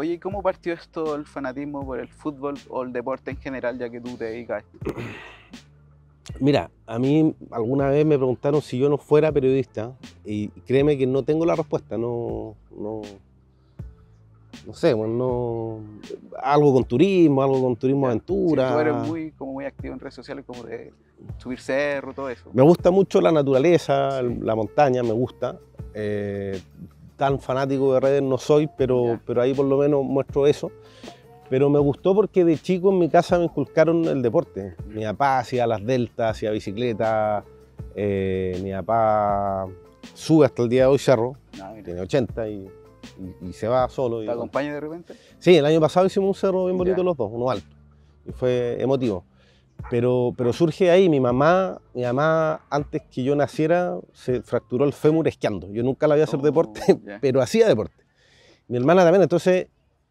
Oye, cómo partió esto el fanatismo por el fútbol o el deporte en general, ya que tú te dedicas? Mira, a mí alguna vez me preguntaron si yo no fuera periodista y créeme que no tengo la respuesta, no, no, sé, bueno, no, algo con turismo, algo con turismo aventura. tú eres muy, como muy activo en redes sociales, como de subir cerro, todo eso. Me gusta mucho la naturaleza, la montaña, me gusta. Eh, tan fanático de redes no soy, pero, pero ahí por lo menos muestro eso. Pero me gustó porque de chico en mi casa me inculcaron el deporte. Mi papá hacía las deltas, hacía bicicleta, eh, mi papá sube hasta el día de hoy cerro, ah, tiene 80 y, se va solo. ¿Te acompaña de repente? Sí, el año pasado hicimos un cerro bien bonito los dos, uno alto, y fue emotivo. Pero, surge ahí, mi mamá, mi mamá antes que yo naciera se fracturó el fémur esquiando. Yo nunca la vi hacer oh, deporte, pero hacía deporte. Mi hermana también, entonces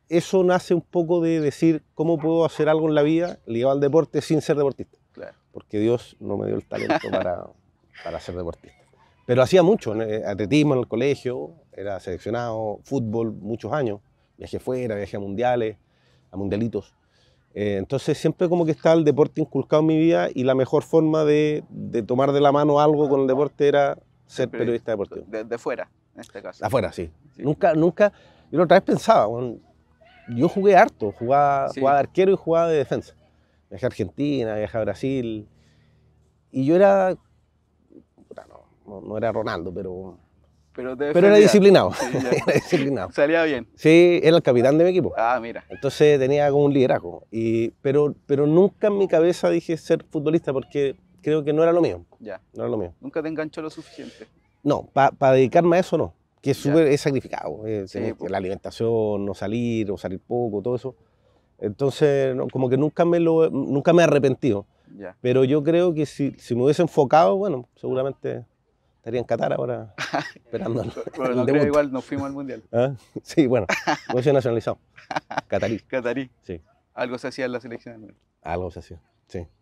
eso nace un poco de decir cómo puedo hacer algo en la vida ligado al deporte sin ser deportista. Porque Dios no me dio el talento para, ser deportista. Pero hacía mucho, eh, atletismo en el colegio, era seleccionado, fútbol muchos años, viajé fuera, viajé a mundiales, a mundialitos. Eh, entonces siempre como que está el deporte inculcado en mi vida y la mejor forma de, de tomar de la mano algo con el deporte era ser periodista deportivo. De, fuera, en este caso. Afuera, sí. Nunca, nunca, yo otra vez pensaba, yo jugué harto, jugaba, de arquero y jugaba de defensa. Viajé a Argentina, viajé a Brasil. Y yo era, no, no era Ronaldo, pero pero, era disciplinado. Salía bien. Sí, era el capitán de mi equipo. Ah, mira. Entonces tenía como un liderazgo. Y, pero, pero nunca en mi cabeza dije ser futbolista porque creo que no era lo mío. Ya. No era lo mío. Nunca te enganchó lo suficiente. No, para dedicarme a eso no. Que es súper sacrificado. Eh, pues. La alimentación, no salir o salir poco, todo eso. Entonces, como que nunca me, lo, nunca me he arrepentido. Ya. Pero yo creo que si, si me hubiese enfocado, bueno, seguramente estaría en Qatar ahora esperando Pero el no igual nos fuimos al Mundial. ¿Ah? Sí, bueno, no sido nacionalizado. Qatarí. Catarí. Sí. Algo se hacía en la selección. Algo se hacía, sí.